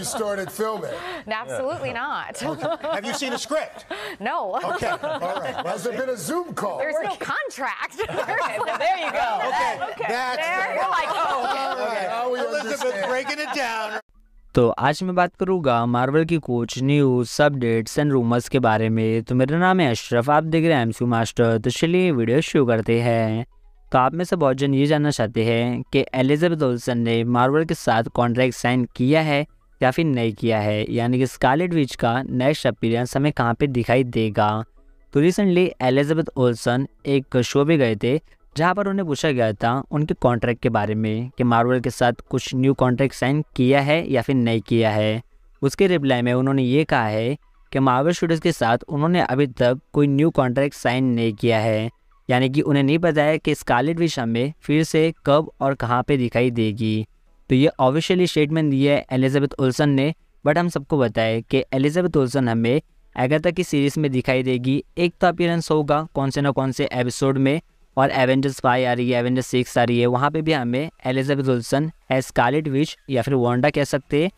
you started filming. No, absolutely yeah. not. Okay. Have you seen a script? No. Okay. All right. Well, Has there been a Zoom call? There's no contract. there you go. okay. okay. That's there. The You're like, oh. All right. Now we Elizabeth breaking it down. तो आज मैं बात करूंगा Marvel की कुछ news updates and rumours के बारे में तो मेरा नाम है अशरफ आप देख रहे हैं एमसीयू मास्टर तो चलिए वीडियो शुरू करते हैं तो आप में से बहुत जन ये जानना चाहते हैं कि एलिजाबेथ ओल्सन ने मार्वल के साथ कॉन्ट्रैक्ट साइन किया है या फिर नहीं किया है यानी कि स्कारलेट विच का नेक्स्ट अपीयरेंस हमें कहाँ पे दिखाई देगा तो रिसेंटली एलिजाबेथ ओल्सन एक शो में गए थे जहाँ पर उन्हें पूछा गया था उनके कॉन्ट्रैक्ट के बारे में कि मार्वल के साथ कुछ न्यू कॉन्ट्रैक्ट साइन किया है या फिर नहीं किया है उसके रिप्लाई में उन्होंने ये कहा है कि मार्वल स्टूडियोज़ के साथ उन्होंने अभी तक कोई न्यू कॉन्ट्रैक्ट साइन नहीं किया है यानी कि उन्हें नहीं पता है कि स्कारलेट विच हमें फिर से कब और कहाँ पर दिखाई देगी तो ये ऑफिशियली स्टेटमेंट दी है एलिजाबेथ ओल्सन ने बट हम सबको बताए कि एलिजाबेथ ओल्सन हमें एगाथा की सीरीज़ में दिखाई देगी एक तो अपियरेंस होगा कौन से ना कौन से एपिसोड में और एवेंजर्स फाइव आ रही है एवेंजर्स सिक्स आ रही है वहाँ पे भी हमें Elizabeth Olsen as Scarlet Witch या फिर वोंडा कह सकते हैं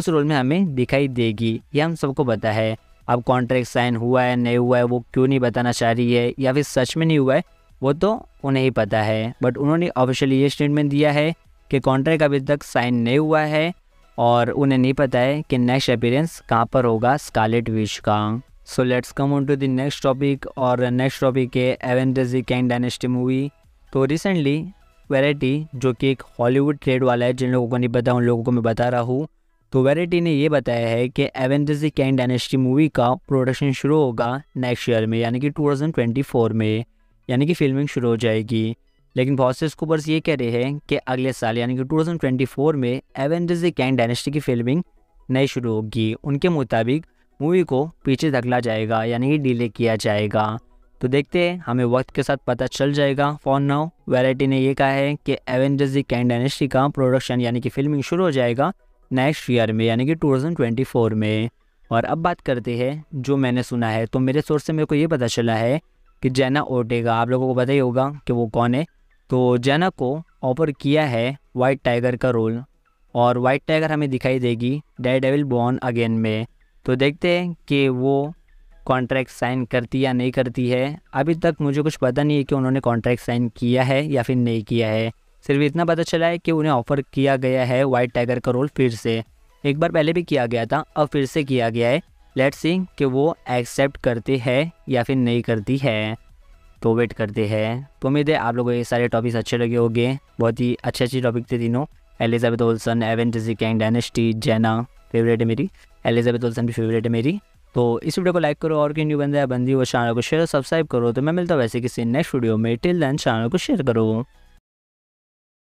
उस रोल में हमें दिखाई देगी ये हम सबको पता है अब कॉन्ट्रैक्ट साइन हुआ है नहीं हुआ है वो क्यों नहीं बताना चाह रही है या फिर सच में नहीं हुआ है वो तो उन्हें ही पता है बट उन्होंने ऑफिशियली ये स्टेटमेंट दिया है कि कॉन्ट्रैक्ट अभी तक साइन नहीं हुआ है और उन्हें नहीं पता है कि नेक्स्ट अपीरेंस कहाँ पर होगा स्कालेट विश का so let's come on to the next topic और नेक्स्ट टॉपिक है एवेंजर्स कैंग डायनेस्टी मूवी तो रिसेंटली वेराइटी जो कि एक हॉलीवुड ट्रेड वाला है जिन लोगों को नहीं पता उन लोगों को मैं बता रहा हूँ तो वेराइटी ने ये बताया है कि एवेंजर्स कैंग डायनेस्टी मूवी का प्रोडक्शन शुरू होगा नेक्स्ट ईयर में यानी कि टू में यानी कि फिल्मिंग शुरू हो जाएगी लेकिन बहुत से स्कूपर्स ये कह रहे हैं कि अगले साल यानी कि 2024 में एवेंजर्स द कैंग डायनेस्टी की फिल्मिंग नहीं शुरू होगी उनके मुताबिक मूवी को पीछे धकला जाएगा यानी कि डिले किया जाएगा तो देखते हैं हमें वक्त के साथ पता चल जाएगा फॉर नाउ वैरायटी ने यह कहा है कि एवेंजर्स द कैंग डायनेस्टी का प्रोडक्शन यानी कि फिल्मिंग शुरू हो जाएगा नेक्स्ट ईयर में यानी कि टू में और अब बात करते हैं जो मैंने सुना है तो मेरे सोर्स से मेरे को ये पता चला है कि जैना ओटेगा आप लोगों को पता ही होगा कि वो कौन है तो जैना को ऑफर किया है वाइट टाइगर का रोल और वाइट टाइगर हमें दिखाई देगी डेड डेविल बॉर्न अगेन में तो देखते हैं कि वो कॉन्ट्रैक्ट साइन करती या नहीं करती है अभी तक मुझे कुछ पता नहीं है कि उन्होंने कॉन्ट्रैक्ट साइन किया है या फिर नहीं किया है सिर्फ इतना पता चला है कि उन्हें ऑफ़र किया गया है वाइट टाइगर का रोल फिर से एक बार पहले भी किया गया था अब फिर से किया गया है लेट सी कि वो एक्सेप्ट करती है या फिर नहीं करती है तो वेट करते हैं तो उम्मीद है आप लोगों को ये सारे टॉपिक्स अच्छे लगे होंगे बहुत ही अच्छे अच्छे टॉपिक थे तीनों एलिजाबेथ ओल्सन एवन कैंग डायनेस्टी जैना फेवरेट है मेरी एलिजाबेथ ओल्सन भी फेवरेट है मेरी तो इस वीडियो को लाइक करो और कोई न्यू बंदा है बंदी वो चैनल को शेयर सब्सक्राइब करो तो मैं मिलता हूँ वैसे किसी नेक्स्ट वीडियो में टिल देन चैनल को शेयर करो